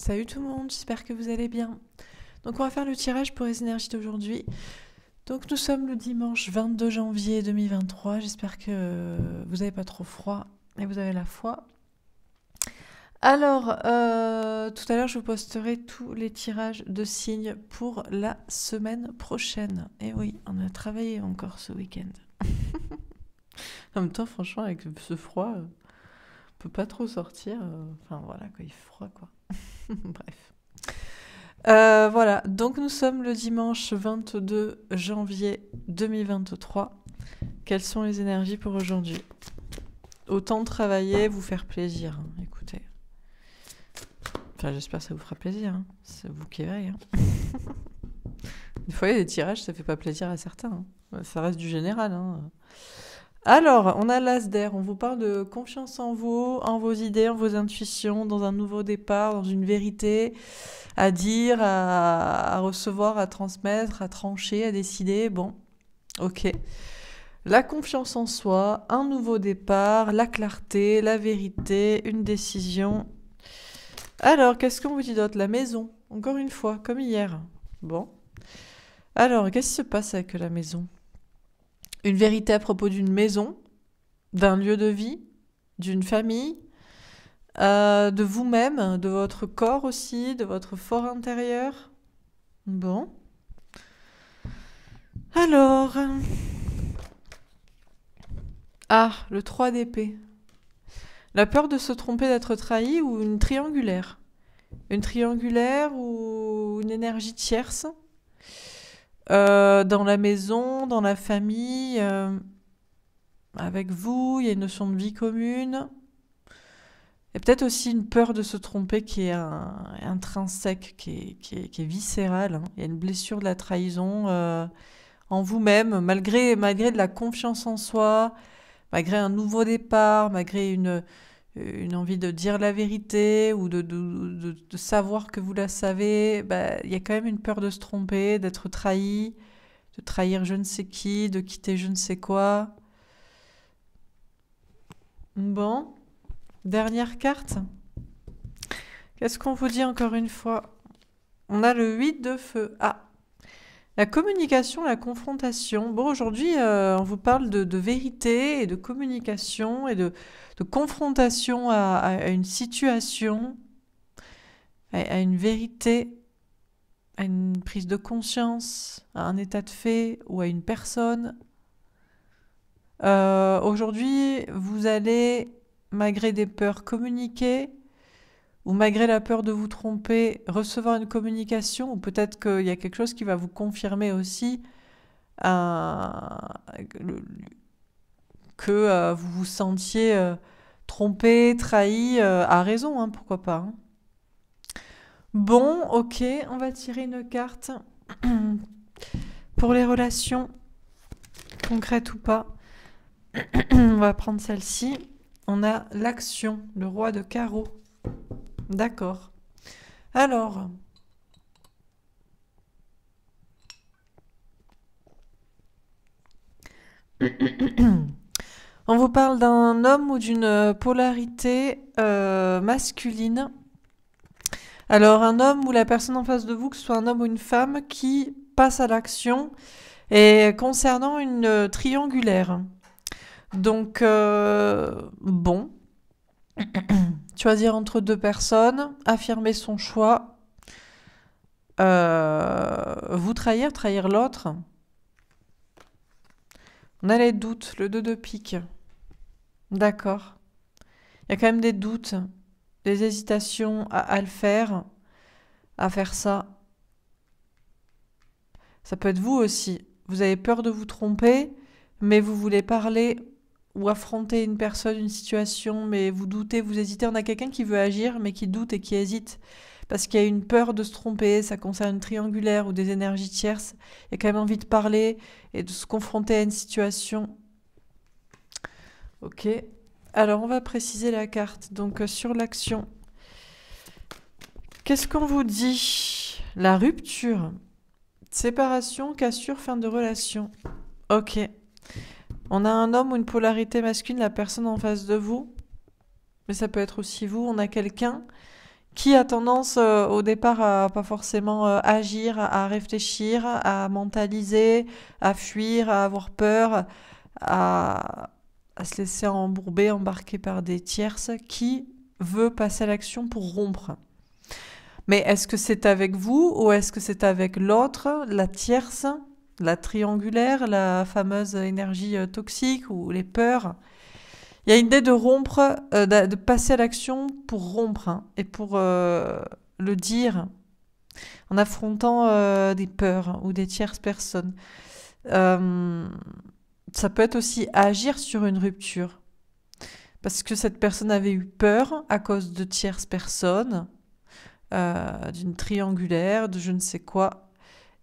Salut tout le monde, j'espère que vous allez bien. Donc on va faire le tirage pour les énergies d'aujourd'hui. Donc nous sommes le dimanche 22 janvier 2023, j'espère que vous n'avez pas trop froid et vous avez la foi. Alors, euh, tout à l'heure, je vous posterai tous les tirages de signes pour la semaine prochaine. Et eh oui, on a travaillé encore ce week-end. en même temps, franchement, avec ce froid, on peut pas trop sortir. Enfin voilà, quoi, il fait froid, quoi. Bref. Euh, voilà, donc nous sommes le dimanche 22 janvier 2023. Quelles sont les énergies pour aujourd'hui Autant travailler, vous faire plaisir, hein. écoutez. Enfin, j'espère que ça vous fera plaisir. Hein. C'est vous qui hein. des fois, il y a des tirages, ça fait pas plaisir à certains. Ça reste du général. Hein. Alors, on a d'air, on vous parle de confiance en vous, en vos idées, en vos intuitions, dans un nouveau départ, dans une vérité à dire, à, à recevoir, à transmettre, à trancher, à décider. Bon, ok. La confiance en soi, un nouveau départ, la clarté, la vérité, une décision. Alors, qu'est-ce qu'on vous dit d'autre La maison, encore une fois, comme hier. Bon. Alors, qu'est-ce qui se passe avec la maison une vérité à propos d'une maison, d'un lieu de vie, d'une famille, euh, de vous-même, de votre corps aussi, de votre fort intérieur. Bon. Alors. Ah, le 3 d'épée. La peur de se tromper, d'être trahi ou une triangulaire. Une triangulaire ou une énergie tierce euh, dans la maison, dans la famille, euh, avec vous, il y a une notion de vie commune. Et peut-être aussi une peur de se tromper qui est intrinsèque, qui est, qui viscérale. Hein. Il y a une blessure de la trahison euh, en vous-même, malgré, malgré de la confiance en soi, malgré un nouveau départ, malgré une, euh, une envie de dire la vérité ou de, savoir que vous la savez, bah, il y a quand même une peur de se tromper, d'être trahi, de trahir je ne sais qui, de quitter je ne sais quoi. Bon, dernière carte. Qu'est-ce qu'on vous dit encore une fois On a le 8 de feu. Ah, la communication, la confrontation. Bon, aujourd'hui, euh, on vous parle de, vérité et de communication et de, confrontation à, une situation, à, une vérité, à une prise de conscience, à un état de fait ou à une personne. Euh, aujourd'hui, vous allez, malgré des peurs, communiquer ou malgré la peur de vous tromper, recevoir une communication, ou peut-être qu'il y a quelque chose qui va vous confirmer aussi que euh, vous vous sentiez euh, trompé, trahi, euh, à raison, hein, pourquoi pas. Hein. Bon, ok, on va tirer une carte pour les relations, concrètes ou pas. on va prendre celle-ci. On a l'action, le roi de carreau. D'accord. Alors, on vous parle d'un homme ou d'une polarité euh, masculine. Alors, un homme ou la personne en face de vous, que ce soit un homme ou une femme, qui passe à l'action et concernant une triangulaire. Donc, euh, bon choisir entre deux personnes, affirmer son choix, euh, vous trahir, trahir l'autre. On a les doutes, le 2 de pique. D'accord. Il y a quand même des doutes, des hésitations à, à le faire, à faire ça. Ça peut être vous aussi. Vous avez peur de vous tromper, mais vous voulez parler ou affronter une personne, une situation, mais vous doutez, vous hésitez. On a quelqu'un qui veut agir, mais qui doute et qui hésite parce qu'il y a une peur de se tromper, ça concerne triangulaire ou des énergies tierces, il y a quand même envie de parler et de se confronter à une situation. Ok, alors on va préciser la carte, donc euh, sur l'action. Qu'est-ce qu'on vous dit La rupture, séparation, cassure, fin de relation. Ok, on a un homme ou une polarité masculine, la personne en face de vous, mais ça peut être aussi vous, on a quelqu'un qui a tendance euh, au départ à pas forcément euh, agir, à réfléchir, à mentaliser, à fuir, à avoir peur, à, à se laisser embourber, embarquer par des tierces, qui veut passer à l'action pour rompre. Mais est-ce que c'est avec vous ou est-ce que c'est avec l'autre, la tierce la triangulaire, la fameuse énergie euh, toxique ou les peurs. Il y a une idée de rompre, euh, de, passer à l'action pour rompre hein, et pour euh, le dire en affrontant des peurs ou des tierces personnes. ça peut être aussi agir sur une rupture. Parce que cette personne avait eu peur à cause de tierces personnes, d'une triangulaire, de je ne sais quoi,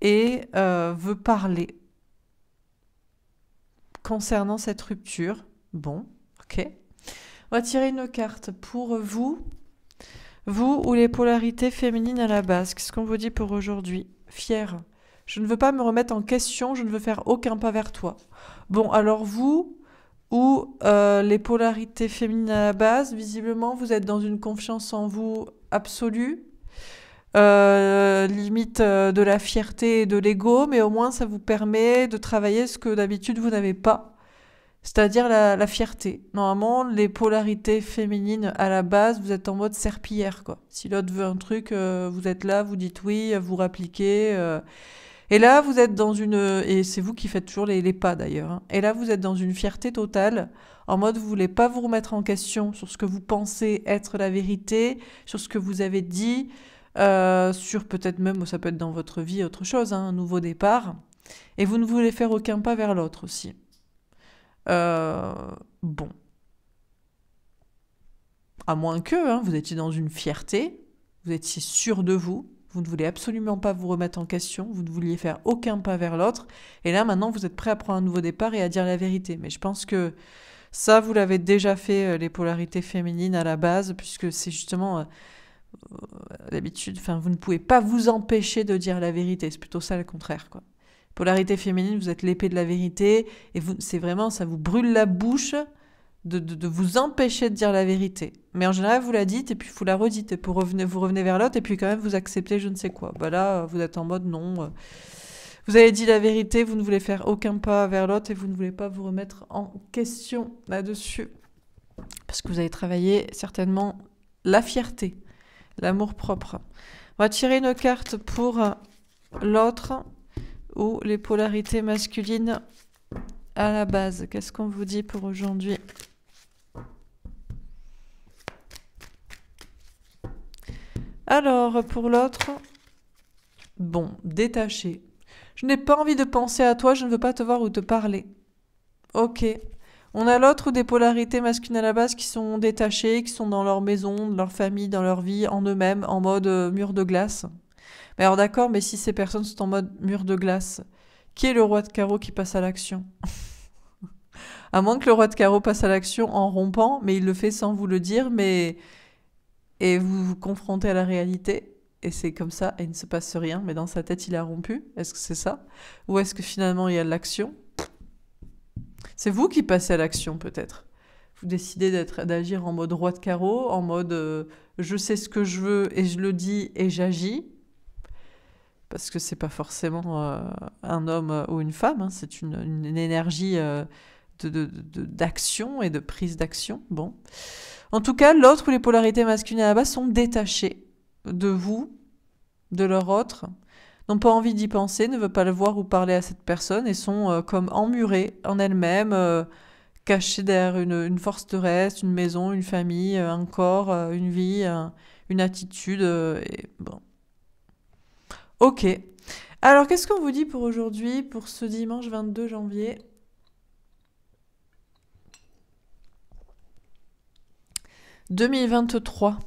et euh, veut parler concernant cette rupture. Bon, ok. On va tirer une carte pour vous, vous ou les polarités féminines à la base. Qu'est-ce qu'on vous dit pour aujourd'hui Fier. Je ne veux pas me remettre en question, je ne veux faire aucun pas vers toi. Bon, alors vous ou euh, les polarités féminines à la base, visiblement, vous êtes dans une confiance en vous absolue euh, limite euh, de la fierté et de l'ego, mais au moins ça vous permet de travailler ce que d'habitude vous n'avez pas, c'est-à-dire la, la, fierté. Normalement, les polarités féminines à la base, vous êtes en mode serpillère. quoi. Si l'autre veut un truc, euh, vous êtes là, vous dites oui, vous rappliquez. Euh. et là, vous êtes dans une. Et c'est vous qui faites toujours les, les pas d'ailleurs. Hein. Et là, vous êtes dans une fierté totale. En mode, vous voulez pas vous remettre en question sur ce que vous pensez être la vérité, sur ce que vous avez dit, euh, sur peut-être même, ça peut être dans votre vie autre chose, hein, un nouveau départ, et vous ne voulez faire aucun pas vers l'autre aussi. Euh, bon. À moins que hein, vous étiez dans une fierté, vous étiez sûr de vous, vous ne voulez absolument pas vous remettre en question, vous ne vouliez faire aucun pas vers l'autre, et là maintenant vous êtes prêt à prendre un nouveau départ et à dire la vérité. Mais je pense que ça, vous l'avez déjà fait, euh, les polarités féminines à la base, puisque c'est justement euh, d'habitude, enfin, vous ne pouvez pas vous empêcher de dire la vérité. C'est plutôt ça le contraire, quoi. Polarité féminine, vous êtes l'épée de la vérité et c'est vraiment, ça vous brûle la bouche de, vous empêcher de dire la vérité. Mais en général, vous la dites et puis vous la redites et vous revenez, vous revenez vers l'autre et puis quand même vous acceptez je ne sais quoi. Bah là, vous êtes en mode non. Euh, vous avez dit la vérité, vous ne voulez faire aucun pas vers l'autre et vous ne voulez pas vous remettre en question là-dessus. Parce que vous avez travaillé certainement la fierté L'amour propre. On va tirer une carte pour euh, l'autre ou les polarités masculines à la base. Qu'est-ce qu'on vous dit pour aujourd'hui Alors, pour l'autre, bon, détaché. Je n'ai pas envie de penser à toi, je ne veux pas te voir ou te parler. Ok, on a l'autre où des polarités masculines à la base qui sont détachées, qui sont dans leur maison, dans leur famille, dans leur vie, en eux-mêmes, en mode euh, mur de glace. Mais alors d'accord, mais si ces personnes sont en mode mur de glace, qui est le roi de carreau qui passe à l'action À moins que le roi de carreau passe à l'action en rompant, mais il le fait sans vous le dire, mais et vous vous confrontez à la réalité et c'est comme ça et il ne se passe rien, mais dans sa tête il a rompu. Est-ce que c'est ça Ou est-ce que finalement il y a l'action c'est vous qui passez à l'action peut-être. Vous décidez d'être, d'agir en mode roi de carreau, en mode euh, je sais ce que je veux et je le dis et j'agis. Parce que c'est pas forcément euh, un homme euh, ou une femme, hein, c'est une, énergie de, d'action et de prise d'action. Bon. En tout cas, l'autre ou les polarités masculines à bas sont détachées de vous, de leur autre, n'ont pas envie d'y penser, ne veulent pas le voir ou parler à cette personne et sont euh, comme emmurés en elles-mêmes, euh, cachés derrière une, forteresse, une maison, une famille, euh, un corps, une vie, une attitude. bon. Ok. Alors, qu'est-ce qu'on vous dit pour aujourd'hui, pour ce dimanche 22 janvier « 2023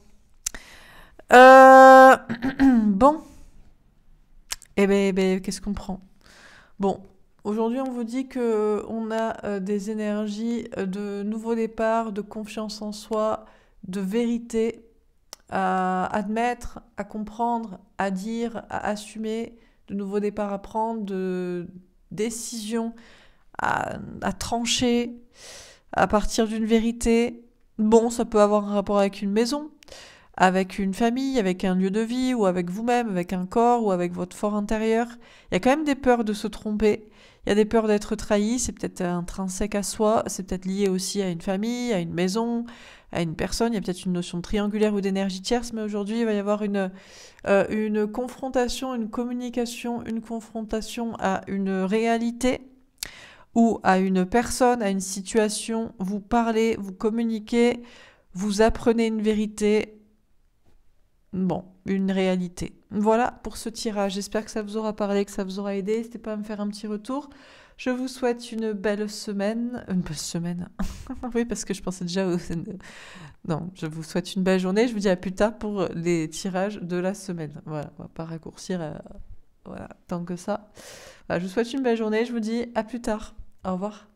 Bon, eh ben, eh ben, qu'est-ce qu'on prend Bon, aujourd'hui on vous dit que on a euh, des énergies euh, de nouveau départ, de confiance en soi, de vérité à admettre, à comprendre, à dire, à assumer, de nouveaux départs à prendre, de décisions à trancher à partir d'une vérité. Bon, ça peut avoir un rapport avec une maison, avec une famille, avec un lieu de vie, ou avec vous-même, avec un corps, ou avec votre fort intérieur. Il y a quand même des peurs de se tromper, il y a des peurs d'être trahi, c'est peut-être intrinsèque à soi, c'est peut-être lié aussi à une famille, à une maison, à une personne, il y a peut-être une notion triangulaire ou d'énergie tierce, mais aujourd'hui il va y avoir une, euh, une confrontation, une communication, une confrontation à une réalité ou à une personne, à une situation, vous parlez, vous communiquez, vous apprenez une vérité, bon, une réalité. Voilà pour ce tirage. J'espère que ça vous aura parlé, que ça vous aura aidé. N'hésitez pas à me faire un petit retour. Je vous souhaite une belle semaine. Une belle semaine. oui, parce que je pensais déjà au... Non, je vous souhaite une belle journée. Je vous dis à plus tard pour les tirages de la semaine. Voilà, on va pas raccourcir euh, voilà, tant que ça. je vous souhaite une belle journée. Je vous dis à plus tard. Au revoir.